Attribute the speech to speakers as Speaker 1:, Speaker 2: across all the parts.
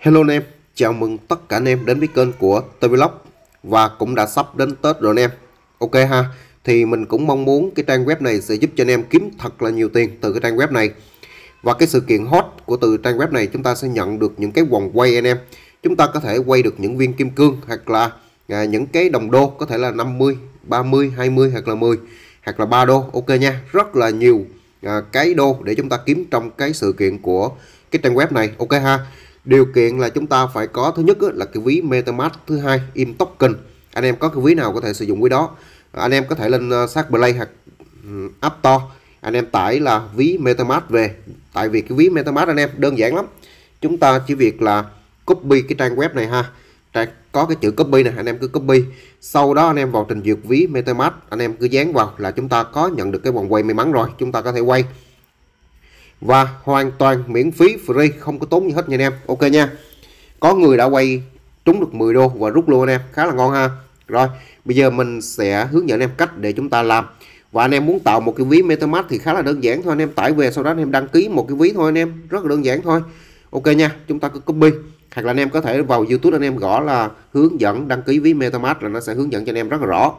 Speaker 1: Hello anh em, chào mừng tất cả anh em đến với kênh của TVlog và cũng đã sắp đến Tết rồi anh em. Ok ha, thì mình cũng mong muốn cái trang web này sẽ giúp cho anh em kiếm thật là nhiều tiền từ cái trang web này. Và cái sự kiện hot của từ trang web này chúng ta sẽ nhận được những cái vòng quay anh em. Chúng ta có thể quay được những viên kim cương hoặc là à, những cái đồng đô có thể là 50, 30, 20 hoặc là 10 hoặc là 3 đô. Ok nha, rất là nhiều à, cái đô để chúng ta kiếm trong cái sự kiện của cái trang web này. Ok ha điều kiện là chúng ta phải có thứ nhất là cái ví MetaMask thứ hai im token anh em có cái ví nào có thể sử dụng ví đó anh em có thể lên ờ, sát play hoặc app store anh em tải là ví MetaMask về tại vì cái ví MetaMask anh em đơn giản lắm chúng ta chỉ việc là copy cái trang web này ha có cái chữ copy này anh em cứ copy sau đó anh em vào trình duyệt ví MetaMask anh em cứ dán vào là chúng ta có nhận được cái vòng quay may mắn rồi chúng ta có thể quay và hoàn toàn miễn phí free không có tốn gì hết nha anh em ok nha có người đã quay trúng được 10 đô và rút luôn anh em khá là ngon ha rồi bây giờ mình sẽ hướng dẫn anh em cách để chúng ta làm và anh em muốn tạo một cái ví MetaMask thì khá là đơn giản thôi anh em tải về sau đó anh em đăng ký một cái ví thôi anh em rất là đơn giản thôi ok nha chúng ta cứ copy hoặc là anh em có thể vào YouTube anh em gõ là hướng dẫn đăng ký ví MetaMask là nó sẽ hướng dẫn cho anh em rất là rõ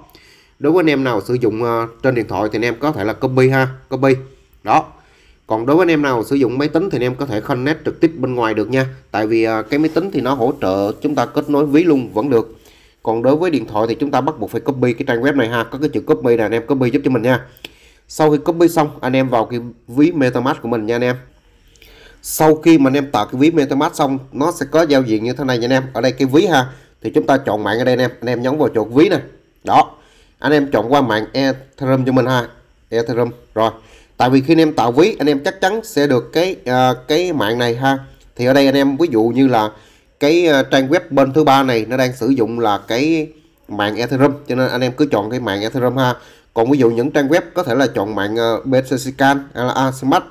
Speaker 1: đối với anh em nào sử dụng ờ, trên điện thoại thì anh em có thể là copy ha copy đó còn đối với anh em nào sử dụng máy tính thì anh em có thể connect trực tiếp bên ngoài được nha tại vì à, cái máy tính thì nó hỗ trợ chúng ta kết nối ví luôn vẫn được còn đối với điện thoại thì chúng ta bắt buộc phải copy cái trang web này ha có cái chữ copy là anh em copy giúp cho mình nha sau khi copy xong anh em vào cái ví metamask của mình nha anh em sau khi mà anh em tạo cái ví metamask xong nó sẽ có giao diện như thế này nha anh em ở đây cái ví ha thì chúng ta chọn mạng ở đây anh em anh em nhấn vào chuột ví này đó anh em chọn qua mạng ethereum cho mình ha ethereum rồi tại vì khi anh em tạo ví anh em chắc chắn sẽ được cái uh, cái mạng này ha thì ở đây anh em ví dụ như là cái à, trang web bên thứ ba này nó đang sử dụng là cái mạng Ethereum cho nên anh em cứ chọn cái mạng Ethereum ha còn ví dụ những trang web có thể là chọn mạng à, BTCcan hay smart, Asmart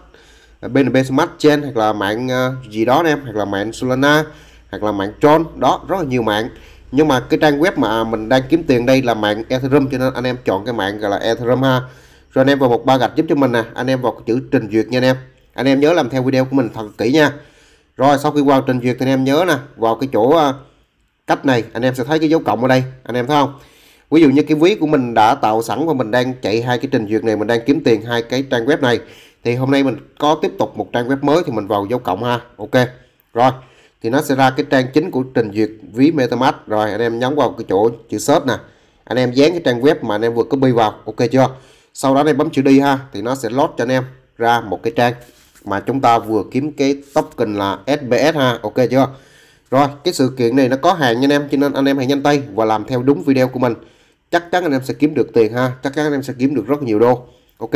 Speaker 1: BNB Smart Chain hoặc là mạng gì đó anh em hoặc là mạng Solana hoặc là mạng Tron đó rất là nhiều mạng nhưng mà cái trang web mà mình đang kiếm tiền đây là mạng Ethereum cho nên anh em chọn cái mạng gọi là Ethereum ha rồi anh em vào một ba gạch giúp cho mình nè anh em vào chữ trình duyệt nha anh em anh em nhớ làm theo video của mình thật kỹ nha rồi sau khi qua trình duyệt thì anh em nhớ nè vào cái chỗ à, cách này anh em sẽ thấy cái dấu cộng ở đây anh em thấy không ví dụ như cái ví của mình đã tạo sẵn và mình đang chạy hai cái trình duyệt này mình đang kiếm tiền hai cái trang web này thì hôm nay mình có tiếp tục một trang web mới thì mình vào dấu cộng ha ok rồi thì nó sẽ ra cái trang chính của trình duyệt ví metamask rồi anh em nhấn vào cái chỗ chữ search nè anh em dán cái trang web mà anh em vừa copy vào ok chưa sau đó đây bấm chữ đi ha thì nó sẽ load cho anh em ra một cái trang mà chúng ta vừa kiếm cái token là SBS ha ok chưa rồi cái sự kiện này nó có hàng nha anh em cho nên anh em hãy nhanh tay và làm theo đúng video của mình chắc chắn anh em sẽ kiếm được tiền ha chắc chắn anh em sẽ kiếm được rất nhiều đô ok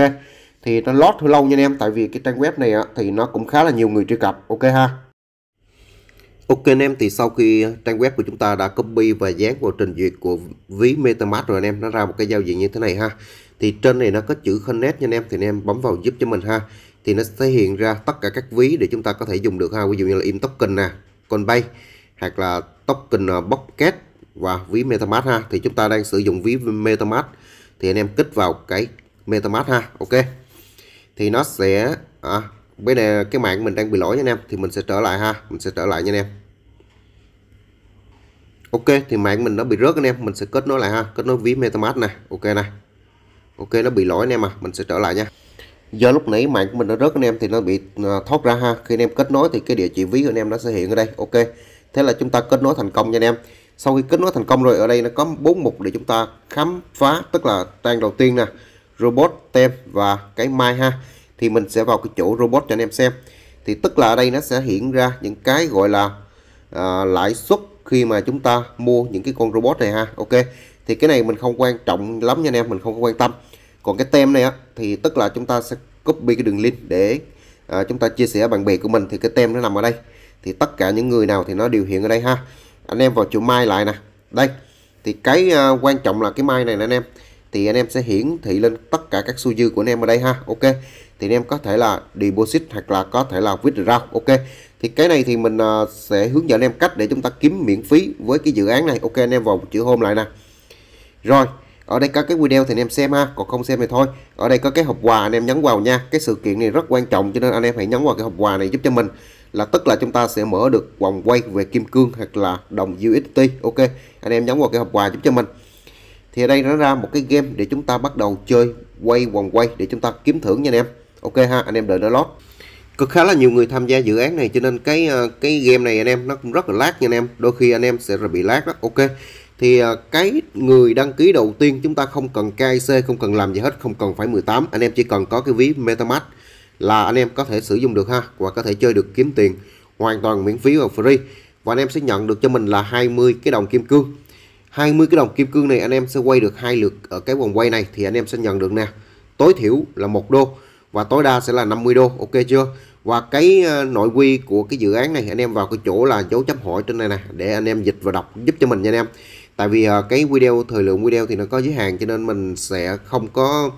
Speaker 1: thì nó lót hơi lâu nha anh em tại vì cái trang web này á, thì nó cũng khá là nhiều người truy cập ok ha Ok anh em thì sau khi ờ, trang web của chúng ta đã copy và dán vào trình duyệt của ví MetaMask rồi anh em nó ra một cái giao diện như thế này ha thì trên này nó có chữ connect nha anh em thì anh em bấm vào giúp cho mình ha thì nó sẽ hiện ra tất cả các ví để chúng ta có thể dùng được ha ví dụ như là im token nè Coinbase, hoặc là token ờ, Bucket và ví MetaMask ha thì chúng ta đang sử dụng ví MetaMask thì anh em kích vào cái MetaMask ha ok thì nó sẽ à, bên này cái mạng mình đang bị lỗi nha anh em thì mình sẽ trở lại ha mình sẽ trở lại nha anh em ok thì mạng mình nó bị rớt anh em mình sẽ kết nối lại ha kết nối ví metamask này ok này ok nó bị lỗi anh em à mình sẽ trở lại nha do lúc nãy mạng của mình nó rớt anh em thì nó bị ờ, thoát ra ha khi anh em kết nối thì cái địa chỉ ví của anh em nó sẽ hiện ở đây ok thế là chúng ta kết nối thành công nha anh em sau khi kết nối thành công rồi ở đây nó có bốn mục để chúng ta khám phá tức là trang đầu tiên nè robot tem và cái mai ha thì mình sẽ vào cái chỗ robot cho anh em xem thì tức là ở đây nó sẽ hiện ra những cái gọi là à, lãi suất khi mà chúng ta mua những cái con robot này ha ok thì cái này mình không quan trọng lắm nha anh em mình không quan tâm còn cái tem này á thì tức là chúng ta sẽ copy cái đường link để à, chúng ta chia sẻ bạn bè của mình thì cái tem nó nằm ở đây thì tất cả những người nào thì nó điều hiện ở đây ha anh em vào chỗ mai lại nè đây thì cái à, quan trọng là cái mai này nè anh em thì anh em sẽ hiển thị lên tất cả các số dư của anh em ở đây ha ok thì anh em có thể là deposit hoặc là có thể là withdraw ok thì cái này thì mình à, sẽ hướng dẫn em cách để chúng ta kiếm miễn phí với cái dự án này ok anh em vào chữ hôm lại nè rồi ở đây có cái video thì anh em xem ha còn không xem thì thôi ở đây có cái hộp quà anh em nhấn vào nha cái sự kiện này rất quan trọng cho nên anh em hãy nhấn vào cái hộp quà này giúp cho mình là tức là chúng ta sẽ mở được vòng quay về kim cương hoặc là đồng UST ok anh em nhấn vào cái hộp quà giúp cho mình thì ở đây nó ra một cái game để chúng ta bắt đầu chơi quay vòng quay để chúng ta kiếm thưởng nha anh em ok ha anh em đợi nó lót cực khá là nhiều người tham gia dự án này cho nên cái ờ, cái game này anh em nó cũng rất là lag nha anh em đôi khi anh em sẽ bị lag đó ok thì ờ, cái người đăng ký đầu tiên chúng ta không cần KIC không cần làm gì hết không cần phải 18 anh em chỉ cần có cái ví MetaMask là anh em có thể sử dụng được ha và có thể chơi được kiếm tiền hoàn toàn miễn phí và free và anh em sẽ nhận được cho mình là 20 cái đồng kim cương 20 cái đồng kim cương này anh em sẽ quay được hai lượt ở cái vòng quay này thì anh em sẽ nhận được nè tối thiểu là một đô và tối đa sẽ là 50 đô ok chưa và cái ờ, nội quy của cái dự án này anh em vào cái chỗ là dấu chấm hỏi trên này nè để anh em dịch và đọc giúp cho mình nha anh em tại vì ờ, cái video thời lượng video thì nó có giới hạn cho nên mình sẽ không có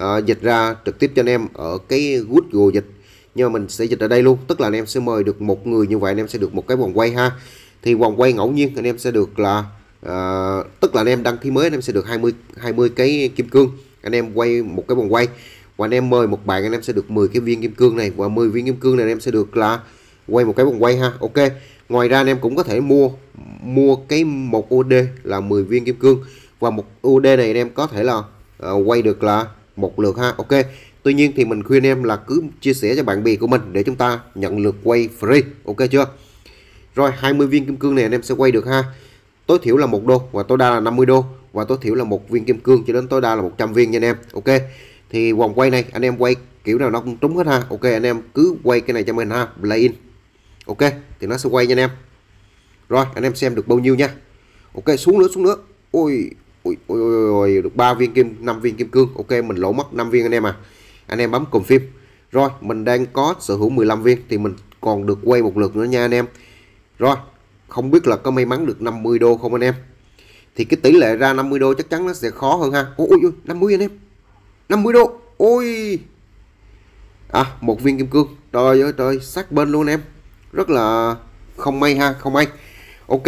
Speaker 1: uh, dịch ra trực tiếp cho anh em ở cái Google dịch nhưng mà mình sẽ dịch ở đây luôn tức là anh em sẽ mời được một người như vậy anh em sẽ được một cái vòng quay ha thì vòng quay ngẫu nhiên anh em sẽ được là uh, tức là anh em đăng ký mới anh em sẽ được 20 20 cái kim cương anh em quay một cái vòng quay và anh em mời một bạn anh em sẽ được 10 cái viên kim cương này và 10 viên kim cương này anh em sẽ được là quay một cái vòng quay ha ok ngoài ra anh em cũng có thể mua mua cái một ud là 10 viên kim cương và một ud này anh em có thể là uh, quay được là một lượt ha ok Tuy nhiên thì mình khuyên em là cứ chia sẻ cho bạn bè của mình để chúng ta nhận lượt quay free ok chưa rồi 20 viên kim cương này anh em sẽ quay được ha tối thiểu là một đô và tối đa là 50 đô và tối thiểu là một viên kim cương cho đến tối đa là 100 viên nha anh em ok thì vòng quay này anh em quay kiểu nào nó cũng trúng hết ha ok anh em cứ quay cái này cho mình ha play in ok thì nó sẽ quay nha anh em rồi anh em xem được bao nhiêu nha ok xuống nữa xuống nữa ôi ôi ôi, ôi, ôi được ba viên kim 5 viên kim cương ok mình lỗ mất 5 viên anh em à anh em bấm cùng phim rồi mình đang có sở hữu 15 viên thì mình còn được quay một lượt nữa nha anh em rồi không biết là có may mắn được 50 đô không anh em thì cái tỷ lệ ra 50 đô chắc chắn nó sẽ khó hơn ha ôi, ôi, ôi 50 anh em 50 đô ôi à một viên kim cương trời ơi trời sát bên luôn em rất là không may ha không may ok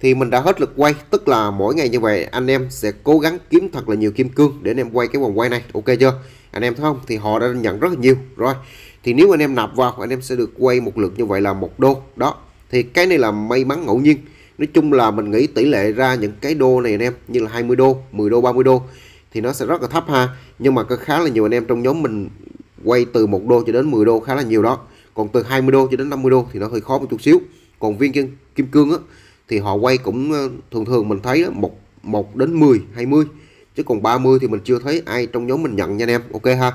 Speaker 1: thì mình đã hết lực quay tức là mỗi ngày như vậy anh em sẽ cố gắng kiếm thật là nhiều kim cương để anh em quay cái vòng quay này ok chưa anh em thấy không thì họ đã nhận rất là nhiều rồi thì nếu anh em nạp vào anh em sẽ được quay một lượt như vậy là một đô đó thì cái này là may mắn ngẫu nhiên nói chung là mình nghĩ tỷ lệ ra những cái đô này anh em như là 20 đô 10 đô 30 đô thì nó sẽ rất là thấp ha nhưng mà có khá là nhiều anh em trong nhóm mình quay từ 1 đô cho đến 10 đô khá là nhiều đó còn từ 20 đô cho đến 50 đô thì nó hơi khó một chút xíu còn viên kim, kim cương á, thì họ quay cũng ờ, thường thường mình thấy một một đến 10 20 chứ còn 30 thì mình chưa thấy ai trong nhóm mình nhận nha anh em ok ha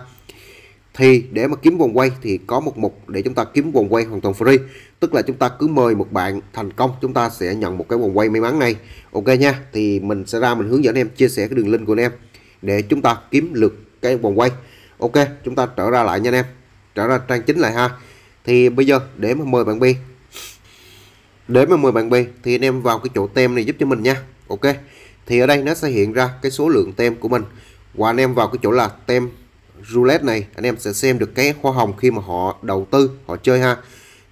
Speaker 1: thì để mà kiếm vòng quay thì có một mục để chúng ta kiếm vòng quay hoàn toàn free tức là chúng ta cứ mời một bạn thành công chúng ta sẽ nhận một cái vòng quay may mắn này ok nha thì mình sẽ ra mình hướng dẫn em chia sẻ cái đường link của anh em để chúng ta kiếm lượt cái vòng quay ok chúng ta trở ra lại nha anh em trở ra trang chính lại ha thì bây giờ để mà mời bạn B để mà mời bạn B thì anh em vào cái chỗ tem này giúp cho mình nha ok thì ở đây nó sẽ hiện ra cái số lượng tem của mình và anh em vào cái chỗ là tem roulette này anh em sẽ xem được cái hoa hồng khi mà họ đầu tư họ chơi ha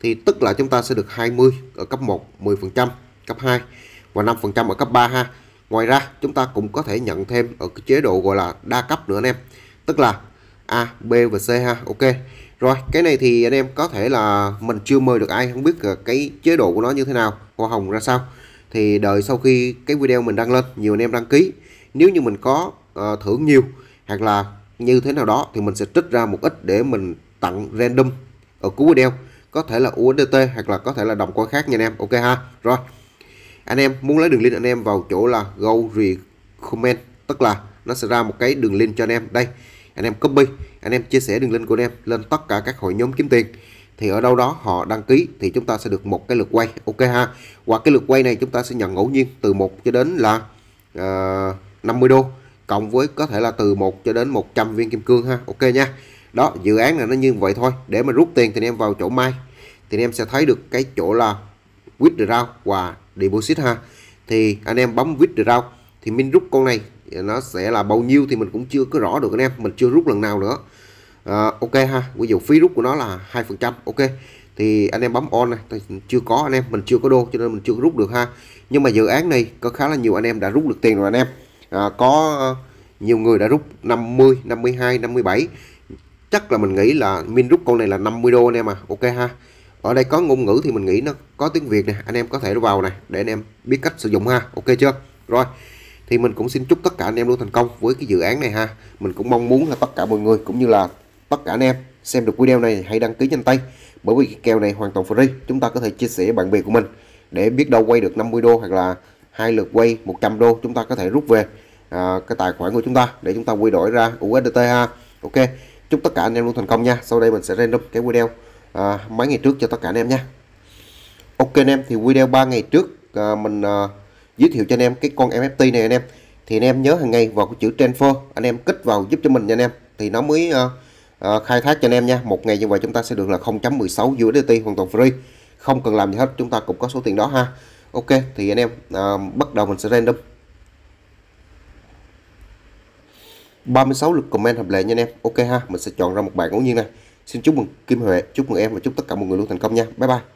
Speaker 1: thì tức là chúng ta sẽ được 20 ở cấp 1 10 phần trăm cấp 2 và 5 phần trăm ở cấp 3 ha Ngoài ra chúng ta cũng có thể nhận thêm ở cái chế độ gọi là đa cấp nữa anh em. Tức là A, B và C ha. Ok. Rồi cái này thì anh em có thể là mình chưa mời được ai không biết cái chế độ của nó như thế nào, hoa hồng ra sao. Thì đợi sau khi cái video mình đăng lên nhiều anh em đăng ký. Nếu như mình có uh, thưởng nhiều hoặc là như thế nào đó thì mình sẽ trích ra một ít để mình tặng random ở cuối video có thể là USDT hoặc là có thể là đồng coin khác nha anh em ok ha rồi anh em muốn lấy đường link anh em vào chỗ là go recommend tức là nó sẽ ra một cái đường link cho anh em đây anh em copy anh em chia sẻ đường link của anh em lên tất cả các hội nhóm kiếm tiền thì ở đâu đó họ đăng ký thì chúng ta sẽ được một cái lượt quay ok ha và cái lượt quay này chúng ta sẽ nhận ngẫu nhiên từ 1 cho đến là uh, ờ, 50 đô cộng với có thể là từ 1 cho đến 100 viên kim cương ha ok nha đó dự án này nó như vậy thôi để mà rút tiền thì anh em vào chỗ mai thì anh em sẽ thấy được cái chỗ là withdraw và deposit ha thì anh em bấm withdraw thì mình rút con này nó sẽ là bao nhiêu thì mình cũng chưa có rõ được anh em mình chưa rút lần nào nữa à, ok ha ví dụ phí rút của nó là hai phần trăm ok thì anh em bấm on này chưa có anh em mình chưa có đô cho nên mình chưa rút được ha nhưng mà dự án này có khá là nhiều anh em đã rút được tiền rồi anh em à, có nhiều người đã rút 50 52 57 chắc là mình nghĩ là min rút con này là 50 đô anh em à ok ha ở đây có ngôn ngữ thì mình nghĩ nó có tiếng Việt này anh em có thể vào này để anh em biết cách sử dụng ha ok chưa rồi thì mình cũng xin chúc tất cả anh em luôn thành công với cái dự án này ha mình cũng mong muốn là tất cả mọi người cũng như là tất cả anh em xem được video này hãy đăng ký nhanh tay bởi vì cái kèo này hoàn toàn free chúng ta có thể chia sẻ bạn bè của mình để biết đâu quay được 50 đô hoặc là hai lượt quay 100 đô chúng ta có thể rút về à, cái tài khoản của chúng ta để chúng ta quy đổi ra USDT ha ok chúc tất cả anh em luôn thành công nha sau đây mình sẽ random cái video à, mấy ngày trước cho tất cả anh em nha ok anh em thì video 3 ngày trước à, mình à, giới thiệu cho anh em cái con MFT này anh em thì anh em nhớ hàng ngày vào cái chữ transfer anh em kích vào giúp cho mình nha anh em thì nó mới à, à, khai thác cho anh em nha một ngày như vậy chúng ta sẽ được là 0.16 USDT hoàn toàn free không cần làm gì hết chúng ta cũng có số tiền đó ha ok thì anh em à, bắt đầu mình sẽ random 36 lượt comment hợp lệ nha anh em ok ha mình sẽ chọn ra một bạn ngẫu nhiên này Xin chúc mừng Kim Huệ, chúc mừng em và chúc tất cả mọi người luôn thành công nha. Bye bye.